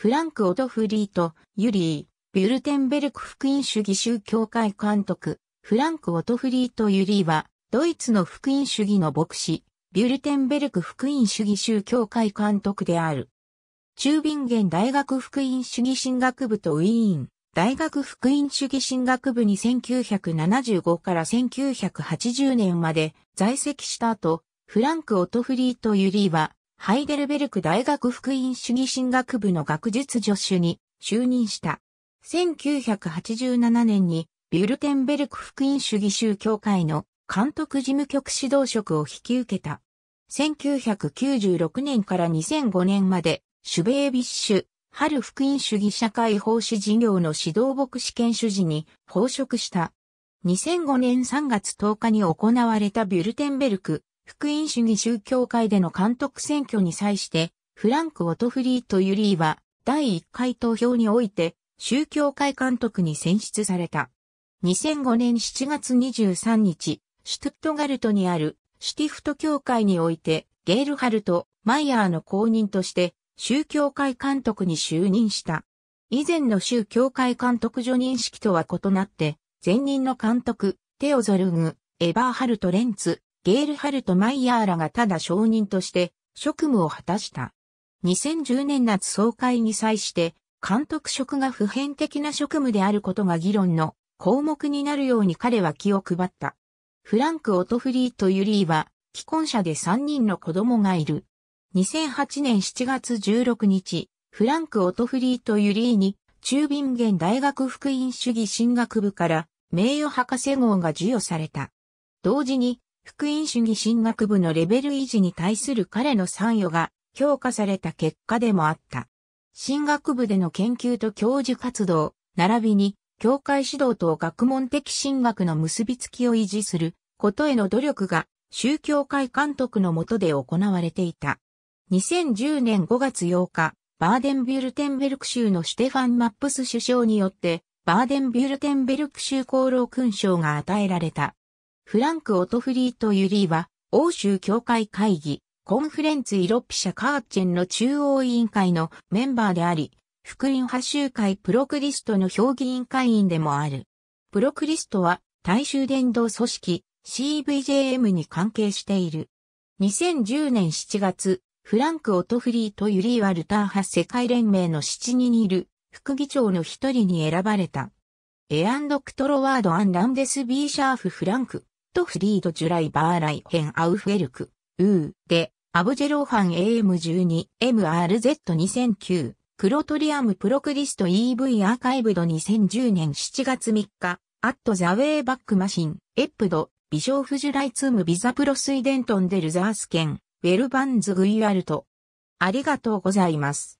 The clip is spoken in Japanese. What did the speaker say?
フランク・オトフリート、ユリー、ビュルテンベルク福音主義宗教会監督、フランク・オトフリート・ユリーは、ドイツの福音主義の牧師、ビュルテンベルク福音主義宗教会監督である。中ビンゲン大学福音主義進学部とウィーン、大学福音主義進学部に1975から1980年まで在籍した後、フランク・オトフリート・ユリーは、ハイデルベルク大学福音主義神学部の学術助手に就任した。1987年にビュルテンベルク福音主義宗教会の監督事務局指導職を引き受けた。1996年から2005年まで、シュベービッシュ、春福音主義社会奉仕事業の指導牧師研修時に奉職した。2005年3月10日に行われたビュルテンベルク福音主義宗教会での監督選挙に際して、フランク・オトフリーとユリーは、第1回投票において、宗教会監督に選出された。2005年7月23日、シュトゥットガルトにあるシュティフト教会において、ゲールハルト・マイヤーの公認として、宗教会監督に就任した。以前の宗教会監督助任式とは異なって、前任の監督、テオゾルグ、エバーハルト・レンツ、ゲールハルト・マイヤーらがただ証人として職務を果たした。2010年夏総会に際して、監督職が普遍的な職務であることが議論の項目になるように彼は気を配った。フランク・オトフリーとユリーは、既婚者で3人の子供がいる。2008年7月16日、フランク・オトフリーとユリーに、中便元大学福音主義進学部から名誉博士号が授与された。同時に、福音主義神学部のレベル維持に対する彼の参与が強化された結果でもあった。神学部での研究と教授活動、並びに、教会指導と学問的神学の結びつきを維持することへの努力が宗教会監督の下で行われていた。2010年5月8日、バーデンビュルテンベルク州のシテファン・マップス首相によって、バーデンビュルテンベルク州功労勲章が与えられた。フランク・オトフリート・ユリーは、欧州協会会議、コンフレンツ・イロッピ社カーチェンの中央委員会のメンバーであり、福音派集会プロクリストの評議員会員でもある。プロクリストは、大衆伝道組織 CVJM に関係している。2010年7月、フランク・オトフリーとユリーはルター派世界連盟の7人にいる副議長の一人に選ばれた。エアンド・クトロワード・アン・ランデス・ビー・シャーフ・フランク、トフリード・ジュライ・バーライヘン・アウフェルク、ウー、で、アブジェローハン AM12、MRZ2009、クロトリアム・プロクリスト EV アーカイブド2010年7月3日、アット・ザ・ウェイ・バック・マシン、エップド、ビショーフ・ジュライ・ツーム・ビザ・プロスイデントン・デル・ザースケン、ウェルバンズ・グイアルト。ありがとうございます。